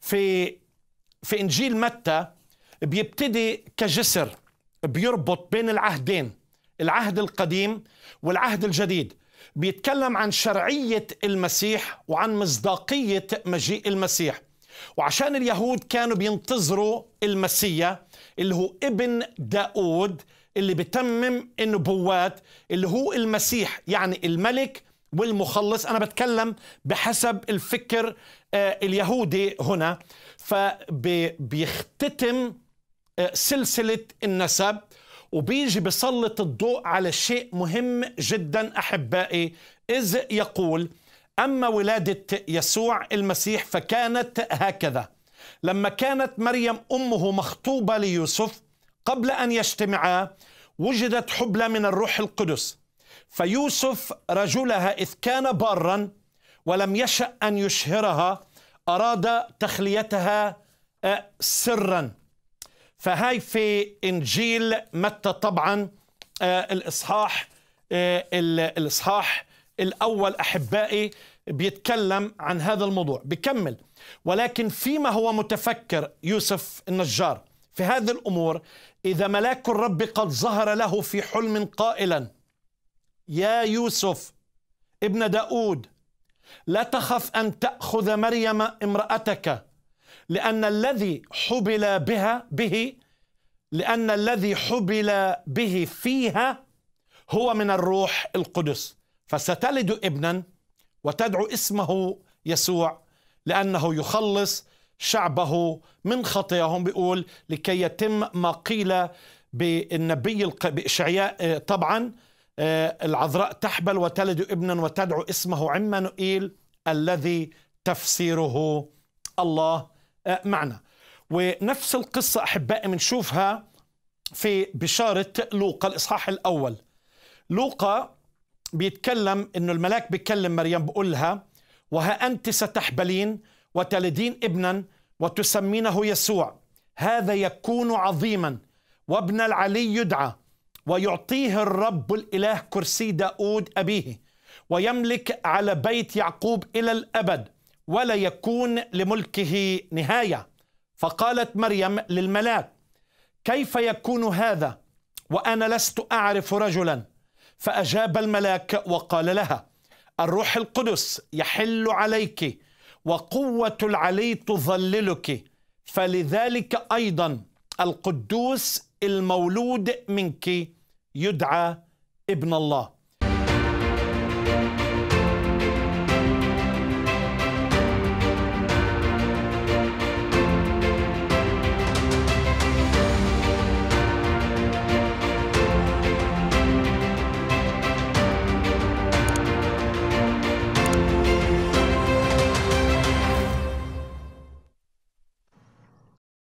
في في انجيل متى بيبتدي كجسر بيربط بين العهدين العهد القديم والعهد الجديد بيتكلم عن شرعيه المسيح وعن مصداقيه مجيء المسيح وعشان اليهود كانوا بينتظروا المسيا اللي هو ابن داود اللي بتمم النبوات اللي هو المسيح يعني الملك والمخلص أنا بتكلم بحسب الفكر آه، اليهودي هنا فبيختتم آه، سلسلة النسب وبيجي بسلط الضوء على شيء مهم جدا أحبائي إذ يقول أما ولادة يسوع المسيح فكانت هكذا لما كانت مريم أمه مخطوبة ليوسف قبل أن يجتمعا وجدت حبلى من الروح القدس فيوسف رجلها إذ كان بارا ولم يشأ أن يشهرها أراد تخليتها آه، سرا فهاي في إنجيل متى طبعا آه، الإصحاح آه، الإصحاح الأول أحبائي بيتكلم عن هذا الموضوع بكمل ولكن فيما هو متفكر يوسف النجار في هذه الأمور إذا ملاك الرب قد ظهر له في حلم قائلا يا يوسف ابن داود لا تخف أن تأخذ مريم امرأتك لأن الذي حبل بها به لأن الذي حبل به فيها هو من الروح القدس فستلد ابنا وتدعو اسمه يسوع لأنه يخلص شعبه من خطاياهم بيقول لكي يتم ما قيل بالنبي بإشعياء طبعا آه، العذراء تحبل وتلد ابنا وتدعو اسمه عمانوئيل الذي تفسيره الله آه، معنا ونفس القصة أحبائي بنشوفها في بشارة لوقا الإصحاح الأول لوقا بيتكلم إنه الملاك بيكلم مريم بقولها لها وها أنت ستحبلين وتلدين ابنا وتسمينه يسوع هذا يكون عظيما وابن العلي يدعى ويعطيه الرب الإله كرسي داود أبيه ويملك على بيت يعقوب إلى الأبد ولا يكون لملكه نهاية فقالت مريم للملاك كيف يكون هذا وأنا لست أعرف رجلا فأجاب الملاك وقال لها الروح القدس يحل عليك وقوة العلي تظللك فلذلك أيضا القدوس المولود منك يدعى ابن الله